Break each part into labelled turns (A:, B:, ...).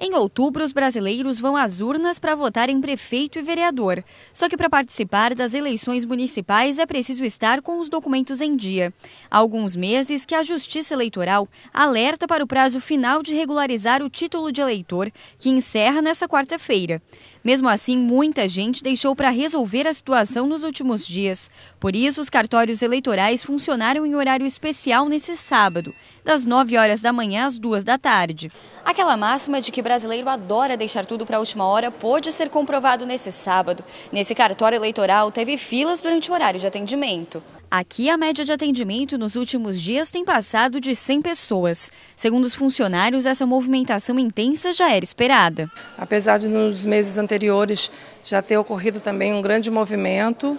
A: Em outubro, os brasileiros vão às urnas para votar em prefeito e vereador. Só que para participar das eleições municipais é preciso estar com os documentos em dia. Há alguns meses que a Justiça Eleitoral alerta para o prazo final de regularizar o título de eleitor, que encerra nesta quarta-feira. Mesmo assim, muita gente deixou para resolver a situação nos últimos dias. Por isso, os cartórios eleitorais funcionaram em horário especial nesse sábado, das 9 horas da manhã às 2 da tarde. Aquela máxima de que brasileiro adora deixar tudo para a última hora pôde ser comprovado nesse sábado. Nesse cartório eleitoral, teve filas durante o horário de atendimento. Aqui, a média de atendimento nos últimos dias tem passado de 100 pessoas. Segundo os funcionários, essa movimentação intensa já era esperada. Apesar de nos meses anteriores já ter ocorrido também um
B: grande movimento,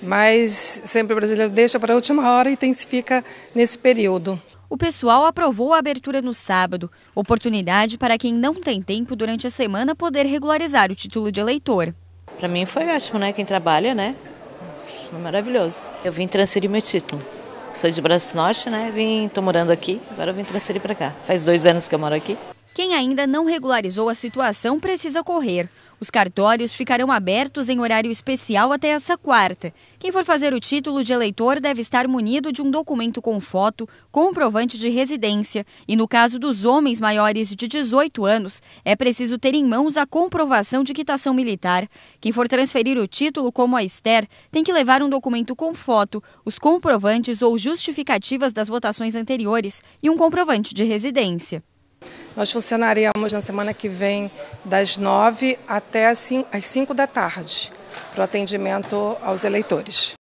B: mas sempre o brasileiro deixa para a última hora e intensifica
A: nesse período. O pessoal aprovou a abertura no sábado, oportunidade para quem não tem tempo durante a semana poder regularizar o título de eleitor. Para mim foi ótimo, né? Quem
C: trabalha, né? Foi maravilhoso. Eu vim transferir meu título. Sou de Braço Norte, né? Vim, tô morando aqui, agora vim transferir para cá. Faz dois anos que eu moro aqui.
A: Quem ainda não regularizou a situação precisa correr. Os cartórios ficarão abertos em horário especial até essa quarta. Quem for fazer o título de eleitor deve estar munido de um documento com foto, comprovante de residência e, no caso dos homens maiores de 18 anos, é preciso ter em mãos a comprovação de quitação militar. Quem for transferir o título, como a Esther, tem que levar um documento com foto, os comprovantes ou justificativas das votações anteriores e um comprovante de residência. Nós funcionaremos na
B: semana que vem das 9 até as 5 da tarde para o atendimento aos eleitores.